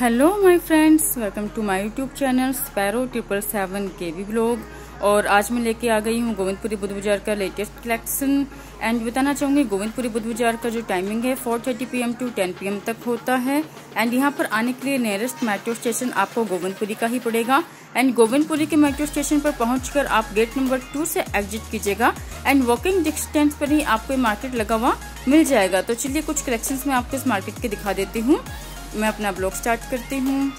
hello my friends welcome to my YouTube channel Sparrow triple seven के vlog और आज मैं लेके आ गई हूँ गोविंदपुरी बुद्ध बाजार का लेटेस्ट कलेक्शन एंड बताना चाहूँगी गोविंदपुरी बुद्ध बाजार का जो टाइमिंग है 4:30 पीएम टू 10 पीएम तक होता है एंड यहाँ पर आने के लिए नियरेस्ट मेट्रो स्टेशन आपको गोविंदपुरी का ही पड़ेगा एंड गोविंदपुरी के मेट्रो स्टेशन पर पहुँच आप गेट नंबर टू से एग्जिट कीजिएगा एंड वॉकिंग डिस्टेंस पर ही आपको मार्केट लगा हुआ मिल जाएगा तो चलिए कुछ कलेक्शन में आपको इस मार्केट के दिखा देती हूँ मैं अपना ब्लॉग स्टार्ट करती हूँ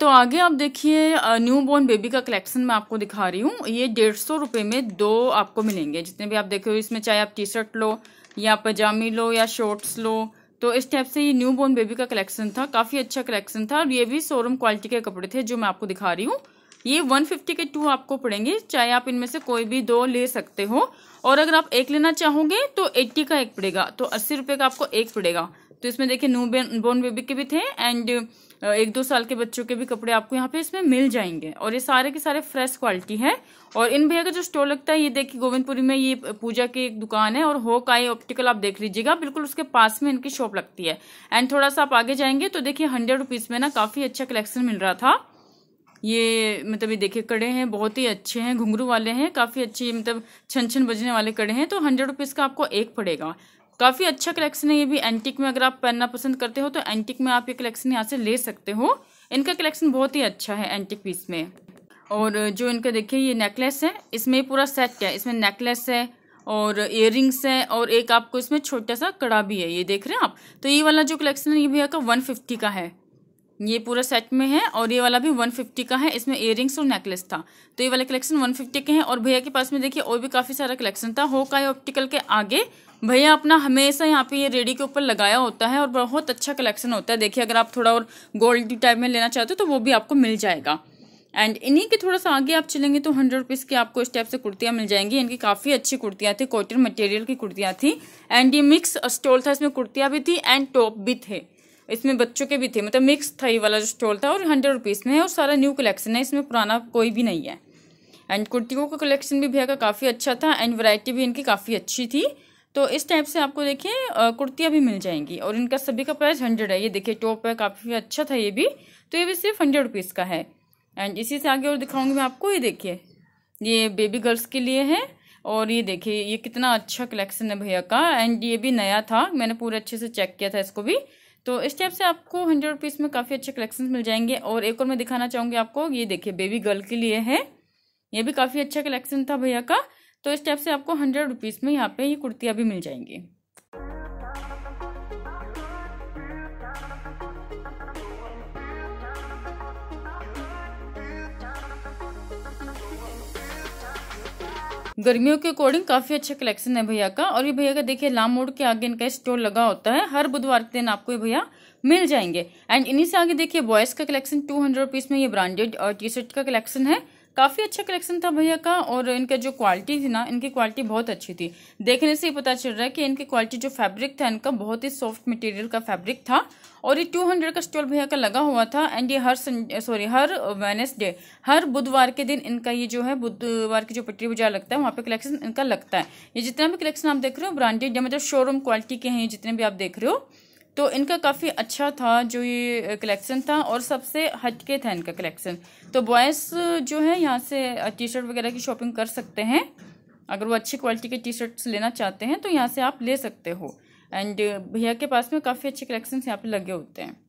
तो आगे आप देखिए न्यू बॉर्न बेबी का कलेक्शन मैं आपको दिखा रही हूँ ये डेढ़ सौ रुपये में दो आपको मिलेंगे जितने भी आप देखे हो इसमें चाहे आप टी शर्ट लो या पजामी लो या शॉर्ट्स लो तो इस टाइप से ये न्यू बॉर्न बेबी का कलेक्शन था काफ़ी अच्छा कलेक्शन था और ये भी शोरूम क्वालिटी के कपड़े थे जो मैं आपको दिखा रही हूँ ये 150 के टू आपको पड़ेंगे चाहे आप इनमें से कोई भी दो ले सकते हो और अगर आप एक लेना चाहोगे तो 80 का एक पड़ेगा तो अस्सी रुपये का आपको एक पड़ेगा तो इसमें देखिए न्यू बोर्न बेबी के भी थे एंड एक दो साल के बच्चों के भी कपड़े आपको यहाँ पे इसमें मिल जाएंगे और ये सारे के सारे फ्रेश क्वालिटी है और इन भैया का जो स्टोर लगता है ये देखिए गोविंदपुरी में ये पूजा की एक दुकान है और होक आई ऑप्टिकल आप देख लीजिएगा बिल्कुल उसके पास में इनकी शॉप लगती है एंड थोड़ा सा आप आगे जाएंगे तो देखिये हंड्रेड रुपीज में ना काफी अच्छा कलेक्शन मिल रहा था ये मतलब ये देखिए कड़े हैं बहुत ही अच्छे हैं घुंघरू वाले हैं काफ़ी अच्छे मतलब छन छन बजने वाले कड़े हैं तो हंड्रेड रुपीज़ का आपको एक पड़ेगा काफ़ी अच्छा कलेक्शन है ये भी एंटिक में अगर आप पहनना पसंद करते हो तो एंटिक में आप ये कलेक्शन यहाँ से ले सकते हो इनका कलेक्शन बहुत ही अच्छा है एंटिक पीस में और जो इनका देखिए ये नेकलेस है इसमें पूरा सेट है इसमें नेकलेस है और इयरिंग्स है और एक आपको इसमें छोटा सा कड़ा भी है ये देख रहे हैं आप तो ये वाला जो कलेक्शन है ये भैया का वन फिफ्टी का है ये पूरा सेट में है और ये वाला भी 150 का है इसमें इयर और नेकलेस था तो ये वाला कलेक्शन 150 के हैं और भैया के पास में देखिए और भी काफ़ी सारा कलेक्शन था हो का ऑप्टिकल के आगे भैया अपना हमेशा यहाँ पे ये रेडी के ऊपर लगाया होता है और बहुत अच्छा कलेक्शन होता है देखिए अगर आप थोड़ा और गोल्ड टाइप में लेना चाहते हो तो वो भी आपको मिल जाएगा एंड इन्हीं के थोड़ा सा आगे आप चलेंगे तो हंड्रेड रुपीज़ की आपको इस टाइप से कुर्तियाँ मिल जाएंगी इनकी काफ़ी अच्छी कुर्तियाँ थी कॉटन मटेरियल की कुर्तियाँ थी एंड ये मिक्स स्टॉल था इसमें कुर्तियाँ भी थी एंड टॉप भी थे इसमें बच्चों के भी थे मतलब मिक्स था ये वाला जो स्टॉल था और हंड्रेड रुपीज़ में है और सारा न्यू कलेक्शन है इसमें पुराना कोई भी नहीं है एंड कुर्तियों का कलेक्शन भी भैया का काफ़ी अच्छा था एंड वैरायटी भी इनकी काफ़ी अच्छी थी तो इस टाइप से आपको देखिए कुर्तियाँ भी मिल जाएंगी और इनका सभी का प्राइस हंड्रेड है ये देखिए टॉप है काफ़ी अच्छा था ये भी तो ये भी सिर्फ हंड्रेड रुपीज़ का है एंड इसी से आगे और दिखाऊंगी मैं आपको ये देखिए ये बेबी गर्ल्स के लिए है और ये देखिए ये कितना अच्छा कलेक्शन है भैया का एंड ये भी नया था मैंने पूरे अच्छे से चेक किया था इसको भी तो इस टाइप से आपको हंड्रेड रुपीज़ में काफ़ी अच्छे कलेक्शन मिल जाएंगे और एक और मैं दिखाना चाहूँगी आपको ये देखिए बेबी गर्ल के लिए है ये भी काफ़ी अच्छा कलेक्शन था भैया का तो इस टाइप से आपको हंड्रेड रुपीज़ में यहाँ पे ये कुर्तियाँ भी मिल जाएंगी गर्मियों के अकॉर्डिंग काफी अच्छा कलेक्शन है भैया का और ये भैया का देखिए लाम मोड़ के आगे इनका स्टोर लगा होता है हर बुधवार के दिन आपको ये भैया मिल जाएंगे एंड इन्हीं से आगे देखिए बॉयज़ का कलेक्शन टू हंड्रेड रुपीज़ में ये ब्रांडेड और टी शर्ट का कलेक्शन है काफ़ी अच्छा कलेक्शन था भैया का और इनका जो क्वालिटी थी ना इनकी क्वालिटी बहुत अच्छी थी देखने से ही पता चल रहा है कि इनकी क्वालिटी जो फैब्रिक था इनका बहुत ही सॉफ्ट मटेरियल का फैब्रिक था और ये टू हंड्रेड का स्टॉल भैया का लगा हुआ था एंड ये हर सॉरी हर वेनेसडे हर बुधवार के दिन इनका ये जो है बुधवार की जो पटरी बाजार लगता है वहाँ पे कलेक्शन इनका लगता है ये जितना भी कलेक्शन आप देख रहे हो ब्रांडेड या मतलब शोरूम क्वालिटी के हैं ये जितने भी आप देख रहे हो तो इनका काफ़ी अच्छा था जो ये कलेक्शन था और सबसे हटके था इनका कलेक्शन तो बॉयज़ जो है यहाँ से टी शर्ट वगैरह की शॉपिंग कर सकते हैं अगर वो अच्छी क्वालिटी के टी शर्ट्स लेना चाहते हैं तो यहाँ से आप ले सकते हो एंड भैया के पास में काफ़ी अच्छे कलेक्शन यहाँ पे लगे होते हैं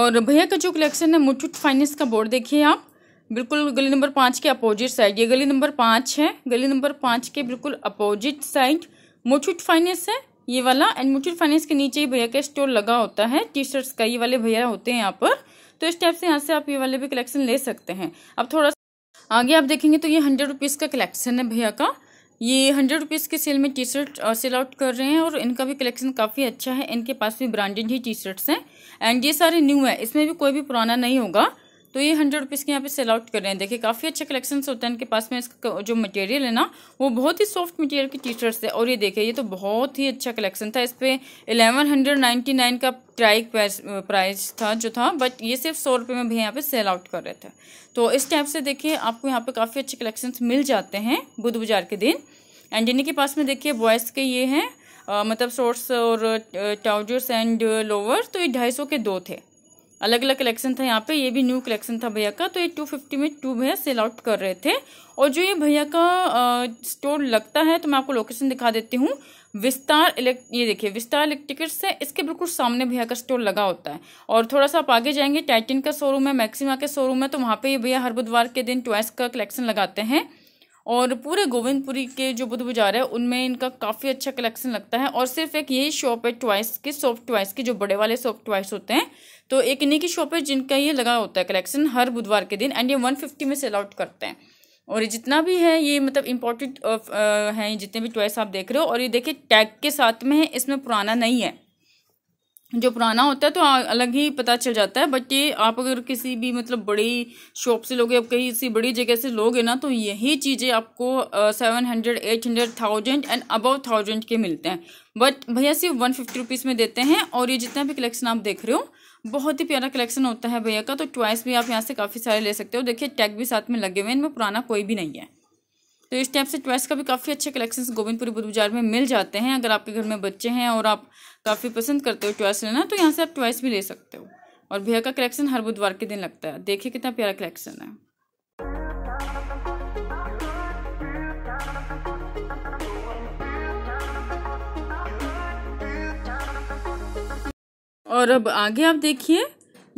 और भैया का जो कलेक्शन है मुठुट फाइनेंस का बोर्ड देखिए आप बिल्कुल गली नंबर पाँच के अपोजिट साइड ये गली नंबर पाँच है गली नंबर पाँच के बिल्कुल अपोजिट साइड मोचूट फाइनेंस है ये वाला एंड म्यूचुअल फाइनेंस के नीचे ही भैया का स्टोर लगा होता है टी शर्ट्स का ये वाले भैया होते हैं यहाँ पर तो इस टाइप से यहाँ से आप ये वाले भी कलेक्शन ले सकते हैं अब थोड़ा सा आगे आप देखेंगे तो ये हंड्रेड रुपीज़ का कलेक्शन है भैया का ये हंड्रेड रुपीज़ के सेल में टी शर्ट सेल आउट कर रहे हैं और इनका भी कलेक्शन काफ़ी अच्छा है इनके पास भी ब्रांडेड ही टी शर्ट्स हैं एंड ये सारे न्यू है इसमें भी कोई भी पुराना नहीं होगा तो ये हंड्रेड रुपीज़ के यहाँ पे सेल आउट कर रहे हैं देखिए काफ़ी अच्छे कलेक्शंस होते हैं इनके पास में इसका जो मटेरियल है ना वो बहुत ही सॉफ्ट मटेरियल की टी शर्ट्स है और ये देखिए ये तो बहुत ही अच्छा कलेक्शन था इस पर एलेवन हंड्रेड नाइन्टी नाइन का ट्राइक प्राइस था जो था बट ये सिर्फ सौ रुपये में भी यहाँ पे सेल आउट कर रहे थे तो इस टाइप से देखिए आपको यहाँ पर काफ़ी अच्छे कलेक्शन मिल जाते हैं बुध बाजार के दिन एंड इन्हीं के पास में देखिए बॉयज़ के ये हैं मतलब शॉर्ट्स और ट्राउजर्स एंड लोअर तो ये ढाई सौ के दो थे अलग अलग कलेक्शन था यहाँ पे ये भी न्यू कलेक्शन था भैया का तो ये टू फिफ्टी में टू भैया सेल आउट कर रहे थे और जो ये भैया का आ, स्टोर लगता है तो मैं आपको लोकेशन दिखा देती हूँ विस्तार इलेक्ट ये देखिए विस्तार इलेक्ट्रिकल्स से इसके बिल्कुल सामने भैया का स्टोर लगा होता है और थोड़ा सा आप आगे जाएंगे टाइटिन का शोरूम है मैक्सिमा के शोरूम है तो वहाँ पर ये भैया हर बुधवार के दिन टॉयस का कलेक्शन लगाते हैं और पूरे गोविंदपुरी के जो बुद्ध बाजार है उनमें इनका काफ़ी अच्छा कलेक्शन लगता है और सिर्फ एक यही शॉप है ट्वाइस की सॉफ्ट ट्वाइस की जो बड़े वाले सॉफ्ट ट्वाइस होते हैं तो एक इन्हीं की शॉप है जिनका ये लगा होता है कलेक्शन हर बुधवार के दिन एंड ये वन फिफ्टी में सेल आउट करते हैं और जितना भी है ये मतलब इम्पोर्टेड हैं जितने भी ट्वाइस आप देख रहे हो और ये देखिए टैग के साथ में है इसमें पुराना नहीं है जो पुराना होता है तो अलग ही पता चल जाता है बट ये आप अगर किसी भी मतलब बड़ी शॉप से लोगे आप कहीं किसी बड़ी जगह से लोगे ना तो यही चीज़ें आपको seven hundred eight hundred thousand and above thousand के मिलते हैं बट भैया सिर्फ वन फिफ्टी रुपीज़ में देते हैं और ये जितना भी कलेक्शन आप देख रहे हो बहुत ही प्यारा कलेक्शन होता है भैया का तो ट्वाइस भी आप यहाँ से काफ़ी सारे ले सकते हो देखिए टैग भी साथ में लगे हुए हैं इनमें पुराना कोई भी नहीं है तो इस टाइप से टॉयस का भी काफ़ी अच्छे कलेक्शन गोविंदपुरी बुद्ध बाजार में मिल जाते हैं अगर आपके घर में बच्चे हैं और आप काफ़ी पसंद करते हो टॉयस लेना तो यहाँ से आप टॉयस भी ले सकते हो और भैया का कलेक्शन हर बुधवार के दिन लगता है देखिए कितना प्यारा कलेक्शन है और अब आगे आप देखिए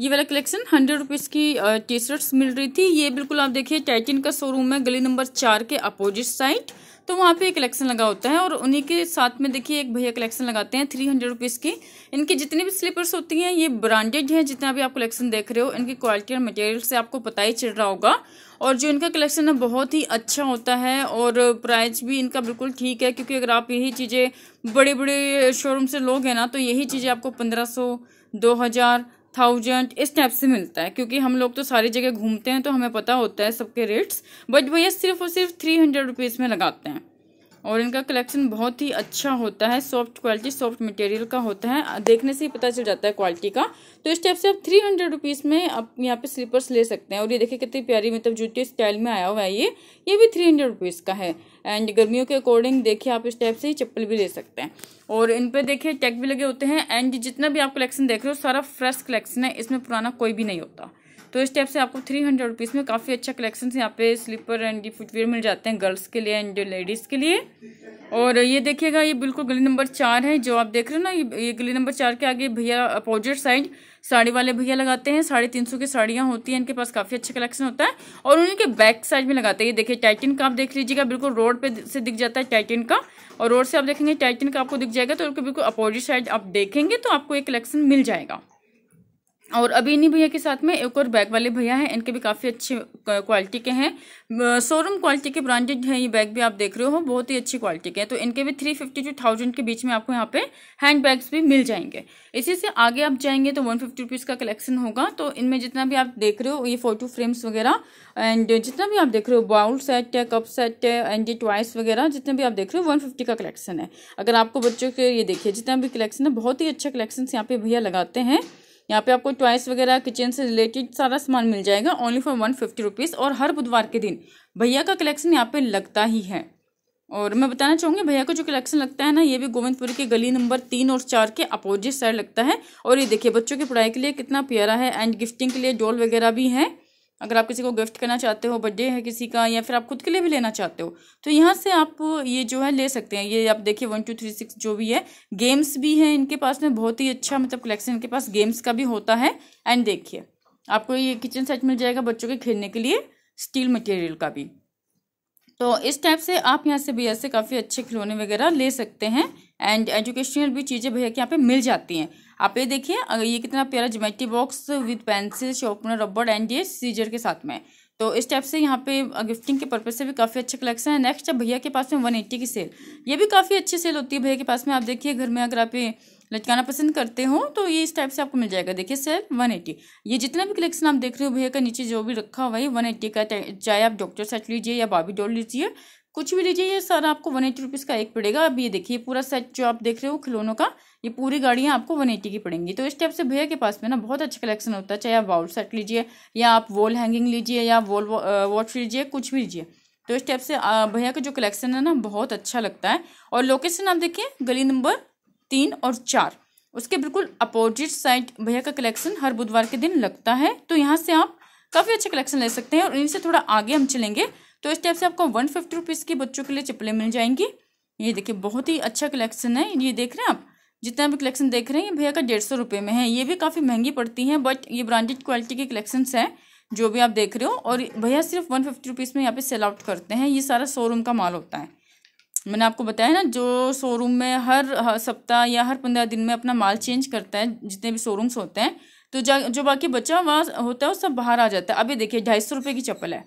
ये वाला कलेक्शन हंड्रेड रुपीज़ की टी शर्ट्स मिल रही थी ये बिल्कुल आप देखिए टाइटिन का शोरूम है गली नंबर चार के अपोजिट साइड तो वहाँ पे कलेक्शन लगा होता है और उन्हीं के साथ में देखिए एक भैया कलेक्शन लगाते हैं थ्री हंड्रेड रुपीज़ की इनकी जितनी भी स्लीपर्स होती हैं ये ब्रांडेड हैं जितना भी आप कलेक्शन देख रहे हो इनकी क्वालिटी और मटेरियल से आपको पता ही चल रहा होगा और जो इनका कलेक्शन है बहुत ही अच्छा होता है और प्राइस भी इनका बिल्कुल ठीक है क्योंकि अगर आप यही चीज़ें बड़े बड़े शोरूम से लोग हैं ना तो यही चीज़ें आपको पंद्रह सौ दो हज़ार थाउजेंड इस टाइप से मिलता है क्योंकि हम लोग तो सारी जगह घूमते हैं तो हमें पता होता है सबके रेट्स बट भैया सिर्फ और सिर्फ थ्री हंड्रेड रुपीज़ में लगाते हैं और इनका कलेक्शन बहुत ही अच्छा होता है सॉफ्ट क्वालिटी सॉफ्ट मटेरियल का होता है देखने से ही पता चल जाता है क्वालिटी का तो इस टाइप से आप थ्री हंड्रेड रुपीज़ में आप यहाँ पे स्लीपर्स ले सकते हैं और ये देखिए कितनी प्यारी मतलब जूती स्टाइल में आया हुआ है ये ये भी थ्री हंड्रेड रुपीज़ का है एंड गर्मियों के अकॉर्डिंग देखिए आप इस टाइप से चप्पल भी ले सकते हैं और इन पर देखिए टैग भी लगे होते हैं एंड जितना भी आप कलेक्शन देख रहे हो सारा फ्रेश कलेक्शन है इसमें पुराना कोई भी नहीं होता तो इस टाइप से आपको थ्री हंड्रेड रुपीज़ में काफ़ी अच्छा कलेक्शन यहाँ पे स्लीपर एंड फुटवेयर मिल जाते हैं गर्ल्स के लिए एंड लेडीज़ के लिए और ये देखिएगा ये बिल्कुल गली नंबर चार है जो आप देख रहे हो ना ये गली नंबर चार के आगे भैया अपोजिट साइड साड़ी वाले भैया लगाते हैं साढ़े तीन सौ की साड़ियाँ होती हैं इनके पास काफ़ी अच्छा कलेक्शन होता है और उनके बैक साइड में लगाते हैं ये देखिए टाइटिन का आप देख लीजिएगा बिल्कुल रोड पर से दिख जाता है टाइटिन का और रोड से आप देखेंगे टाइटिन का आपको दिख जाएगा तो बिल्कुल अपोजिट साइड आप देखेंगे तो आपको एक कलेक्शन मिल जाएगा और अभी इन्हीं भैया के साथ में एक और बैग वाले भैया हैं इनके भी काफ़ी अच्छे क्वालिटी के हैं शोरूम क्वालिटी के ब्रांडेड हैं ये बैग भी आप देख रहे हो बहुत ही अच्छी क्वालिटी के हैं तो इनके भी थ्री फिफ्टी टू थाउजेंड के बीच में आपको यहाँ पे हैंड बैग्स भी मिल जाएंगे इसी से आगे आप जाएंगे तो वन फिफ्टी रुपीज़ का कलेक्शन होगा तो इनमें जितना भी आप देख रहे हो ये फोटो फ्रेम्स वगैरह एंड जितना भी आप देख रहे हो बाउल सेट है कप सेट है एंड ये टॉयस वगैरह जितना भी आप देख रहे हो वन फिफ्टी का कलेक्शन है अगर आपको बच्चों के ये देखिए जितना भी कलेक्शन है बहुत ही अच्छा कलेक्शन यहाँ पे भैया लगाते हैं यहाँ पे आपको टॉयस वगैरह किचन से रिलेटेड सारा सामान मिल जाएगा only for one fifty rupees और हर बुधवार के दिन भैया का कलेक्शन यहाँ पे लगता ही है और मैं बताना चाहूँगी भैया का जो कलेक्शन लगता है ना ये भी गोविंदपुर के गली नंबर तीन और चार के अपोजिट साइड लगता है और ये देखिए बच्चों की पढ़ाई के लिए कितना प्यारा है एंड गिफ्टिंग के लिए डॉल वगैरह भी है अगर आप किसी को गिफ्ट करना चाहते हो बर्थडे है किसी का या फिर आप खुद के लिए भी लेना चाहते हो तो यहाँ से आप ये जो है ले सकते हैं ये आप देखिए वन टू थ्री सिक्स जो भी है गेम्स भी हैं इनके पास में बहुत ही अच्छा मतलब कलेक्शन इनके पास गेम्स का भी होता है एंड देखिए आपको ये किचन सेट मिल जाएगा बच्चों के खेलने के लिए स्टील मटेरियल का भी तो इस टाइप से आप यहाँ से भैया से काफ़ी अच्छे खिलौने वगैरह ले सकते हैं एंड एजुकेशनल भी चीज़ें भैया के यहाँ पे मिल जाती हैं आप ये देखिए ये कितना प्यारा geometry box with pencil sharpener rubber and ये सीजर के साथ में तो इस टाइप से यहाँ पे गिफ्टिंग के पर्पज से भी काफ़ी अच्छे कलेक्शन है नेक्स्ट है भैया के पास में वन एट्टी की सेल ये भी काफ़ी अच्छी सेल होती है भैया के पास में आप देखिए घर में अगर आप लटकाना पसंद करते हो तो ये इस टाइप से आपको मिल जाएगा देखिए सेल वन एट्टी ये जितना भी कलेक्शन आप देख रहे हो भैया का नीचे जो भी रखा हुआ है वन एट्टी का चाहे आप डॉक्टर सेट लीजिए या बाबी डॉल लीजिए कुछ भी लीजिए ये सारा आपको वन एट्टी रुपीज़ का एक पड़ेगा अब ये देखिए पूरा सेट जो आप देख रहे हो खिलौनों का ये पूरी गाड़ियाँ आपको वन एट्टी की पड़ेंगी तो इस टाइप से भैया के पास में ना बहुत अच्छा कलेक्शन होता है चाहे आप वाउल सेट लीजिए या आप वॉल हैंगिंग लीजिए या वॉल वॉच लीजिए कुछ भी लीजिए तो इस टाइप से भैया का जो कलेक्शन है ना बहुत अच्छा लगता है और लोकेशन आप देखिए गली नंबर तीन और चार उसके बिल्कुल अपोजिट साइड भैया का कलेक्शन हर बुधवार के दिन लगता है तो यहाँ से आप काफ़ी अच्छा कलेक्शन ले सकते हैं और इनसे थोड़ा आगे हम चलेंगे तो इस टाइप से आपको वन फिफ्टी रुपीज़ की बच्चों के लिए चप्पलें मिल जाएंगी ये देखिए बहुत ही अच्छा कलेक्शन है ये देख रहे हैं आप जितना भी कलेक्शन देख रहे हैं ये भैया का डेढ़ सौ रुपये में है ये भी काफ़ी महंगी पड़ती हैं बट ये ब्रांडेड क्वालिटी के कलेक्शन हैं जो भी आप देख रहे हो और भैया सिर्फ वन फिफ्टी रुपीज़ में यहाँ पे सेल आउट करते हैं ये सारा शोरूम का माल होता है मैंने आपको बताया ना जो शोरूम में हर, सप्ताह या हर पंद्रह दिन में अपना माल चेंज करता है जितने भी शोरूम्स होते हैं तो जो बाकी बचा हुआ होता है वो सब बाहर आ जाता है अभी देखिए ढाई सौ रुपये की चप्पल है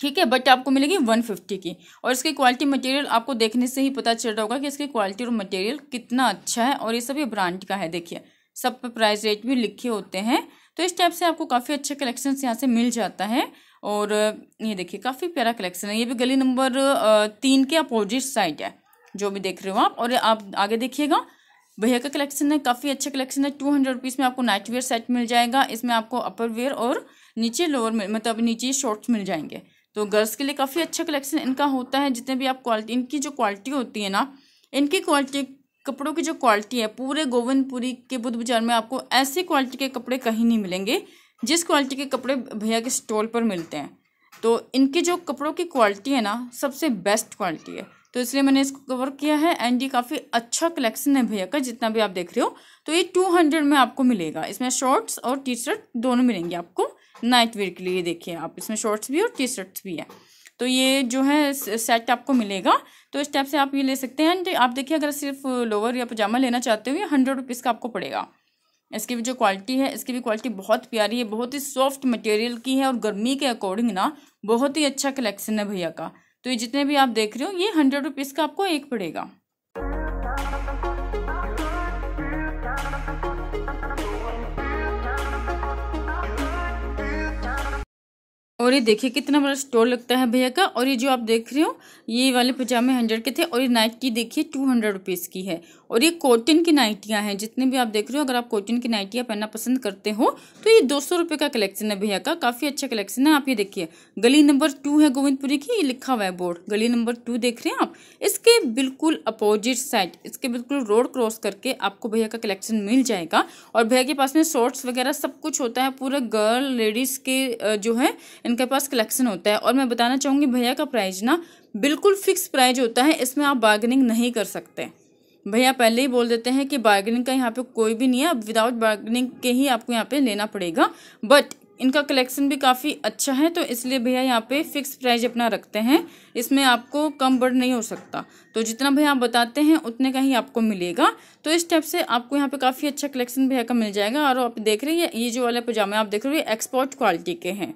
ठीक है बट आपको मिलेगी वन फिफ्टी की और इसकी क्वालिटी मटेरियल आपको देखने से ही पता चल रहा होगा कि इसकी क्वालिटी और मटेरियल कितना अच्छा है और ये सभी ब्रांड का है देखिए सब पर प्राइस रेट भी लिखे होते हैं तो इस टाइप से आपको काफ़ी अच्छे कलेक्शन यहाँ से मिल जाता है और ये देखिए काफ़ी प्यारा कलेक्शन है ये भी गली नंबर तीन के अपोजिट साइड है जो भी देख रहे हो आप और आप आगे देखिएगा भैया का कलेक्शन है काफ़ी अच्छा कलेक्शन है टू हंड्रेड रुपीज़ में आपको नाइट वेयर सेट मिल जाएगा इसमें आपको अपर वेयर और नीचे लोअर मतलब नीचे शॉर्ट्स मिल जाएंगे तो गर्ल्स के लिए काफ़ी अच्छा कलेक्शन इनका होता है जितने भी आप क्वालिटी इनकी जो क्वालिटी होती है ना इनकी क्वालिटी कपड़ों की जो क्वालिटी है पूरे गोविंदपुरी के बुद्ध बाजार में आपको ऐसी क्वालिटी के कपड़े कहीं नहीं मिलेंगे जिस क्वालिटी के कपड़े भैया के स्टॉल पर मिलते हैं तो इनके जो कपड़ों की क्वालिटी है ना सबसे बेस्ट क्वालिटी है तो इसलिए मैंने इसको कवर किया है एंड ये काफ़ी अच्छा कलेक्शन है भैया का जितना भी आप देख रहे हो तो ये टू हंड्रेड में आपको मिलेगा इसमें शॉर्ट्स और टी शर्ट दोनों मिलेंगे आपको नाइट वेयर के लिए देखिए आप इसमें शॉर्ट्स भी और टी शर्ट्स भी है तो ये जो है सेट आपको मिलेगा तो इस टाइप से आप ये ले सकते हैं एंड आप देखिए अगर सिर्फ लोअर या पजामा लेना चाहते हो ये हंड्रेड रुपीज़ का आपको पड़ेगा इसकी भी जो क्वालिटी है इसकी भी क्वालिटी बहुत प्यारी है बहुत ही सॉफ्ट मटेरियल की है और गर्मी के अकॉर्डिंग ना बहुत ही अच्छा कलेक्शन है भैया का तो ये जितने भी आप देख रहे हो ये हंड्रेड रुपीज़ का आपको एक पड़ेगा और ये देखिए कितना बड़ा स्टोर लगता है भैया का और ये जो आप देख रहे हो ये वाले पजामे हंड्रेड के थे और ये नाइट की देखिए टू हंड्रेड रुपीज़ की है और ये कॉटन की नाइटियाँ हैं जितने भी आप देख रहे हो अगर आप कॉटन की नाइटियाँ पहनना पसंद करते हो तो ये दो सौ रुपये का कलेक्शन है भैया का काफ़ी अच्छा कलेक्शन है आप ये देखिए गली नंबर टू है गोविंदपुरी की ये लिखा हुआ है बोर्ड गली नंबर टू देख रहे हैं आप इसके बिल्कुल अपोजिट साइड इसके बिल्कुल रोड क्रॉस करके आपको भैया का कलेक्शन मिल जाएगा और भैया के पास में शॉर्ट्स वगैरह सब कुछ होता है पूरा गर्ल लेडीज़ के जो है इनके पास कलेक्शन होता है और मैं बताना चाहूँगी भैया का प्राइज ना बिल्कुल फिक्स प्राइज होता है इसमें आप बार्गेनिंग नहीं कर सकते भैया पहले ही बोल देते हैं कि बार्गेनिंग का यहाँ पे कोई भी नहीं है अब विदाउट बार्गेनिंग के ही आपको यहाँ पे लेना पड़ेगा बट इनका कलेक्शन भी काफ़ी अच्छा है तो इसलिए भैया यहाँ पे फिक्स प्राइस अपना रखते हैं इसमें आपको कम बढ़ नहीं हो सकता तो जितना भैया आप बताते हैं उतने का ही आपको मिलेगा तो इस टाइप से आपको यहाँ पे काफ़ी अच्छा कलेक्शन भैया का मिल जाएगा और आप देख रहे हैं ये जो वाले पजामे आप देख रहे हो ये एक्सपोर्ट क्वालिटी के हैं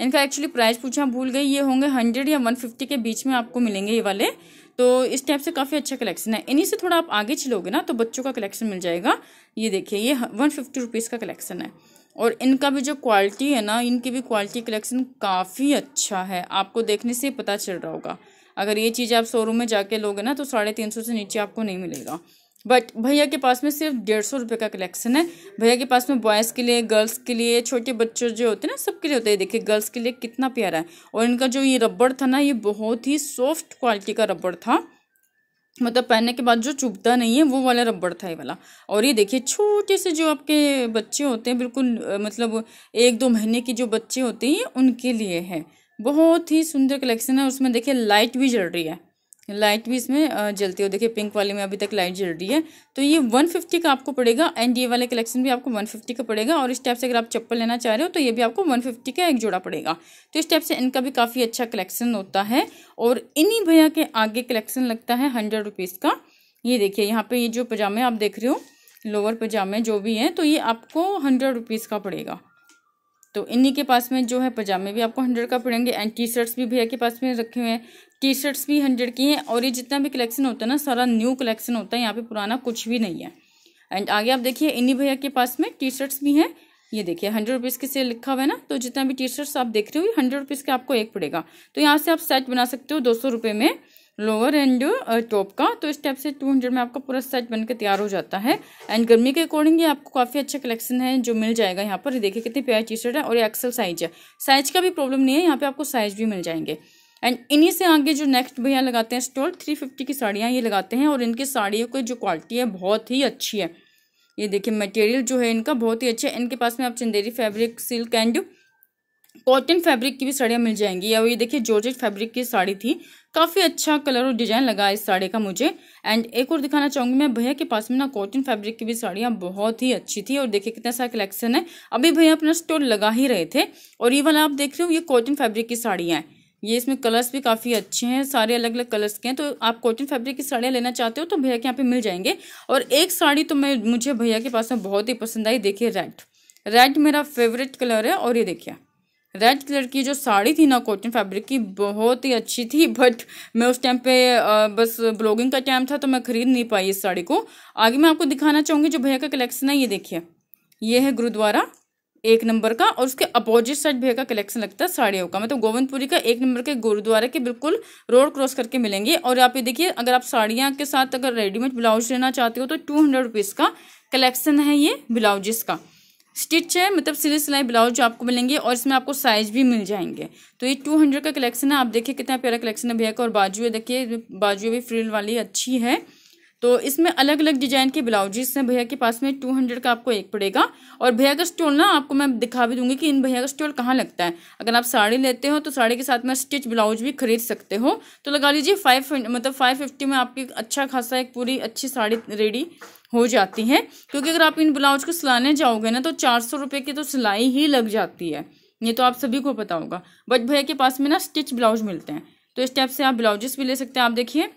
इनका एक्चुअली प्राइस पूछा भूल गई ये होंगे हंड्रेड या वन फिफ्टी के बीच में आपको मिलेंगे ये वाले तो इस टाइप से काफ़ी अच्छा कलेक्शन है इन्हीं से थोड़ा आप आगे चलोगे ना तो बच्चों का कलेक्शन मिल जाएगा ये देखिए ये वन फिफ्टी रुपीज़ का कलेक्शन है और इनका भी जो क्वालिटी है ना इनकी भी क्वालिटी कलेक्शन काफ़ी अच्छा है आपको देखने से पता चल रहा होगा अगर ये चीज़ आप शोरूम में जाके लोगे ना तो साढ़े तीन सौ से नीचे आपको नहीं मिलेगा बट भैया के पास में सिर्फ डेढ़ सौ रुपये का कलेक्शन है भैया के पास में बॉयज़ के लिए गर्ल्स के लिए छोटे बच्चों जो होते हैं ना सबके लिए होते हैं देखिए गर्ल्स के लिए कितना प्यारा है और इनका जो ये रबड़ था ना ये बहुत ही सॉफ्ट क्वालिटी का रबड़ था मतलब पहनने के बाद जो चुभता नहीं है वो वाला रबड़ था ये वाला और ये देखिए छोटे से जो आपके बच्चे होते हैं बिल्कुल मतलब एक दो महीने के जो बच्चे होते हैं उनके लिए है बहुत ही सुंदर कलेक्शन है उसमें देखिए लाइट भी जल रही है लाइट भी इसमें जलती हो देखिए पिंक वाले में अभी तक लाइट जल रही है तो ये वन फिफ्टी का आपको पड़ेगा एंड ये वाले कलेक्शन भी आपको वन फिफ्टी का पड़ेगा और इस टाइप से अगर आप चप्पल लेना चाह रहे हो तो ये भी आपको वन फिफ्टी का एक जोड़ा पड़ेगा तो इस टाइप से इनका भी काफ़ी अच्छा कलेक्शन होता है और इन्हीं भैया के आगे कलेक्शन लगता है हंड्रेड रुपीज़ का ये देखिए यहाँ पर ये जो पजामे आप देख रहे हो लोअर पजामे जो भी हैं तो ये आपको हंड्रेड रुपीज़ का पड़ेगा तो इन्हीं के पास में जो है पजामे भी आपको हंड्रेड का पड़ेंगे एंड टी शर्ट्स भी भैया के पास में रखे हुए हैं टी शर्ट्स भी हंड्रेड की हैं और ये जितना भी कलेक्शन होता है ना सारा न्यू कलेक्शन होता है यहाँ पे पुराना कुछ भी नहीं है एंड आगे आप देखिए इन्हीं भैया के पास में टी शर्ट्स भी हैं ये देखिए हंड्रेड रुपीज़ के सेल लिखा हुआ है ना तो जितना भी टी शर्ट्स आप देख रहे हो हंड्रेड रुपीज़ का आपको एक पड़ेगा तो यहाँ से आप सेट बना सकते हो दो सौ रुपये में लोअर एंड टॉप का तो इस टाइप से टू हंड्रेड में आपका पूरा सेट बनकर तैयार हो जाता है एंड गर्मी के अकॉर्डिंग ये आपको काफ़ी अच्छा कलेक्शन है जो मिल जाएगा यहाँ पर देखिए कितनी प्यारी टी शर्ट है और ये एक्सल साइज है साइज का भी प्रॉब्लम नहीं है यहाँ पे आपको साइज भी मिल जाएंगे एंड इन्हीं से आगे जो नेक्स्ट भैया लगाते हैं स्टॉल थ्री फिफ्टी की साड़ियाँ ये लगाते हैं और इनकी साड़ियों की जो क्वालिटी है बहुत ही अच्छी है ये देखिए मटेरियल जो है इनका बहुत ही अच्छा है इनके पास में आप Chanderi fabric silk and cotton fabric की भी साड़ियाँ मिल जाएंगी और ये देखिए जॉर्जेट फैब्रिक की साड़ी थी काफ़ी अच्छा कलर और डिजाइन लगा इस साड़ी का मुझे एंड एक और दिखाना चाहूँगी मैं भैया के पास में ना कॉटन फैब्रिक की भी साड़ियाँ बहुत ही अच्छी थी और देखिए कितना सारा कलेक्शन है अभी भैया अपना स्टोर लगा ही रहे थे और ये वाला आप देख रहे हो ये कॉटन फैब्रिक की साड़ियाँ हैं ये इसमें कलर्स भी काफ़ी अच्छे हैं सारे अलग अलग कलर्स के हैं तो आप कॉटन फैब्रिक की साड़ियाँ लेना चाहते हो तो भैया के यहाँ पे मिल जाएंगे और एक साड़ी तो मैं मुझे भैया के पास में बहुत ही पसंद आई देखिए रेड रेड मेरा फेवरेट कलर है और ये देखिए रेड कलर की जो साड़ी थी ना कॉटन फैब्रिक की बहुत ही अच्छी थी बट मैं उस टाइम पे बस ब्लॉगिंग का टाइम था तो मैं खरीद नहीं पाई इस साड़ी को आगे मैं आपको दिखाना चाहूँगी जो भैया का कलेक्शन है ये देखिए ये है गुरुद्वारा एक नंबर का और उसके अपोजिट साइड भैया का कलेक्शन लगता है साड़ियों का मतलब गोविंदपुरी का एक नंबर के गुरुद्वारे के बिल्कुल रोड क्रॉस करके मिलेंगे और आप ये देखिए अगर आप साड़ियाँ के साथ अगर रेडीमेड ब्लाउज लेना चाहते हो तो टू हंड्रेड रुपीज़ का कलेक्शन है ये ब्लाउजेस का स्टिच है मतलब सिली सिलाई ब्लाउज आपको मिलेंगे और इसमें आपको साइज भी मिल जाएंगे तो ये टू हंड्रेड का कलेक्शन है आप देखिए कितना प्यारा कलेक्शन है भैया का और बाजू देखिए बाजू भी फ्रिल वाली अच्छी है तो इसमें अलग अलग डिजाइन के ब्लाउजेस हैं भैया के पास में टू हंड्रेड का आपको एक पड़ेगा और भैया का स्टोल ना आपको मैं दिखा भी दूंगी कि इन भैया का स्टोल कहाँ लगता है अगर आप साड़ी लेते हो तो साड़ी के साथ में स्टिच ब्लाउज भी खरीद सकते हो तो लगा लीजिए फाइव मतलब फाइव फिफ्टी में आपकी अच्छा खासा एक पूरी अच्छी साड़ी रेडी हो जाती है क्योंकि अगर आप इन ब्लाउज को सिलाने जाओगे ना तो चार सौ रुपये की तो सिलाई ही लग जाती है ये तो आप सभी को पता होगा बट भैया के पास में ना स्टिच ब्लाउज मिलते हैं तो इस टाइप से आप ब्लाउजेस भी ले सकते हैं आप देखिए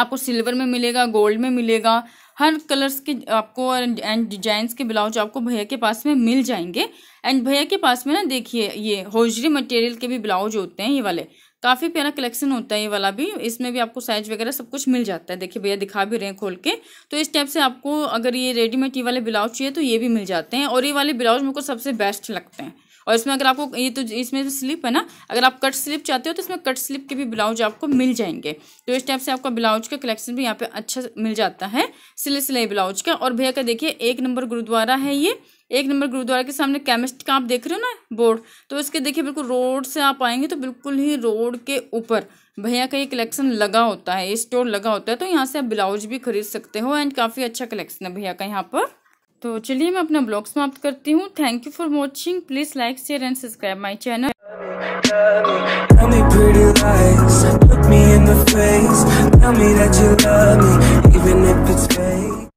आपको सिल्वर में मिलेगा गोल्ड में मिलेगा हर कलर्स के आपको एंड डिजाइंस के ब्लाउज आपको भैया के पास में मिल जाएंगे एंड भैया के पास में ना देखिए ये होजरी मटेरियल के भी ब्लाउज होते हैं ये वाले काफ़ी प्यारा कलेक्शन होता है ये वाला भी इसमें भी आपको साइज वगैरह सब कुछ मिल जाता है देखिए भैया दिखा भी रहे हैं खोल के तो इस टाइप से आपको अगर ये रेडीमेड ये वाले ब्लाउज चाहिए तो ये भी मिल जाते हैं और ये वाले ब्लाउज मेरे को सबसे बेस्ट लगते हैं और इसमें अगर आपको ये तो इसमें तो स्लिप है ना अगर आप कट स्लिप चाहते हो तो इसमें कट स्लिप के भी ब्लाउज आपको मिल जाएंगे तो इस टाइप से आपका ब्लाउज का कलेक्शन भी यहाँ पे अच्छा मिल जाता है सिले सिलाई ब्लाउज का और भैया का देखिए एक नंबर गुरुद्वारा है ये एक नंबर गुरुद्वारा के सामने केमिस्ट का आप देख रहे हो ना बोर्ड तो इसके देखिए बिल्कुल रोड से आप आएंगे तो बिल्कुल ही रोड के ऊपर भैया का ये कलेक्शन लगा होता है स्टोर लगा होता है तो यहाँ से आप ब्लाउज भी खरीद सकते हो एंड काफ़ी अच्छा कलेक्शन है भैया का यहाँ पर तो चलिए मैं अपना ब्लॉग समाप्त करती हूँ thank you for watching please like share and subscribe my channel Tell me pretty lies, look me in the face Tell me that you love me, even if it's fake